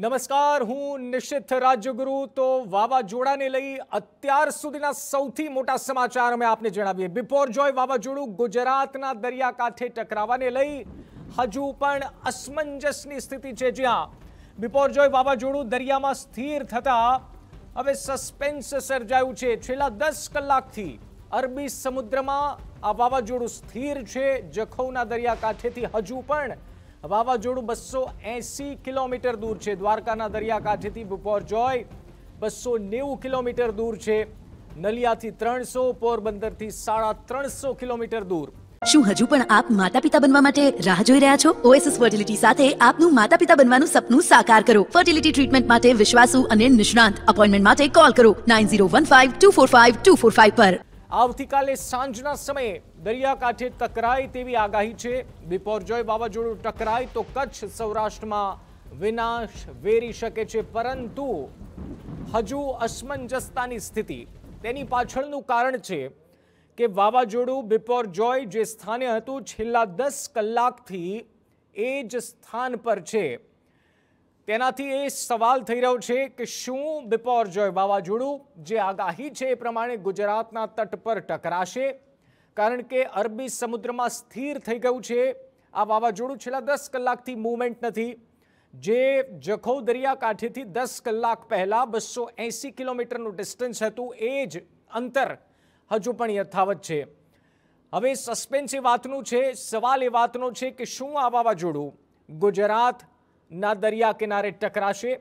નમસ્કાર હું નિશ્ચિત રાજ્યગુરુ તો વાવાઝોડાને લઈ અત્યાર સુધીના સૌથી મોટા સમાચાર અમે આપને જણાવીએ બિફોર જોય વાવાઝોડું ગુજરાતના દરિયાકાંઠે ટકરાવાને લઈ હજુ પણ અસમંજસની સ્થિતિ છે જ્યાં બિફોર જોય વાવાઝોડું દરિયામાં સ્થિર થતાં હવે સસ્પેન્સ સર્જાયું છે છેલ્લા દસ કલાકથી અરબી સમુદ્રમાં આ વાવાઝોડું સ્થિર છે જખૌના દરિયાકાંઠેથી હજુ પણ વાવાઝોડું બસો એંસી કિલોમીટર દૂર છે દ્વારકાના દરિયાકાંઠેથી બપોરજોય બસો નેવું કિલોમીટર દૂર છે નલિયાથી ત્રણસો પોરબંદરથી સાડા ત્રણસો કિલોમીટર દૂર શું હજુ પણ આપ માતા પિતા બનવા માટે રાહ જોઈ રહ્યા છો ઓએસએસ ફર્ટિલિટી સાથે આપનું માતા પિતા બનવાનું સપનું સાકાર કરો ફર્ટિલિટી ટ્રીટમેન્ટ માટે વિશ્વાસુ અને નિષ્ણાંત અપોઇન્ટમેન્ટ માટે કોલ કરો નાઇન પર આવતીકાલે સાંજના સમયે દરિયાકાંઠે ટકરાય તેવી આગાહી છે બિપોરજોય વાવાઝોડું ટકરાય તો કચ્છ સૌરાષ્ટ્રમાં વિનાશ વેરી શકે છે પરંતુ હજુ અસમંજસતાની સ્થિતિ તેની પાછળનું કારણ છે કે વાવાઝોડું બિપોરજોય જે સ્થાને હતું છેલ્લા દસ કલાકથી એ જ સ્થાન પર છે તેનાથી એ સવાલ થઈ રહ્યો છે કે શું બિપોરજોય વાવાઝોડું જે આગાહી છે એ પ્રમાણે ગુજરાતના તટ પર ટકરાશે કારણ કે અરબી સમુદ્રમાં સ્થિર થઈ ગયું છે આ વાવાઝોડું છેલ્લા દસ કલાકથી મૂવમેન્ટ નથી જે જખૌ દરિયાકાંઠેથી દસ કલાક પહેલાં બસો એંસી કિલોમીટરનું ડિસ્ટન્સ હતું એ જ અંતર હજુ પણ યથાવત છે હવે સસ્પેન્સ એ વાતનું છે સવાલ એ વાતનો છે કે શું આ વાવાઝોડું ગુજરાત ના દરિયા કિનારે ટકરાશે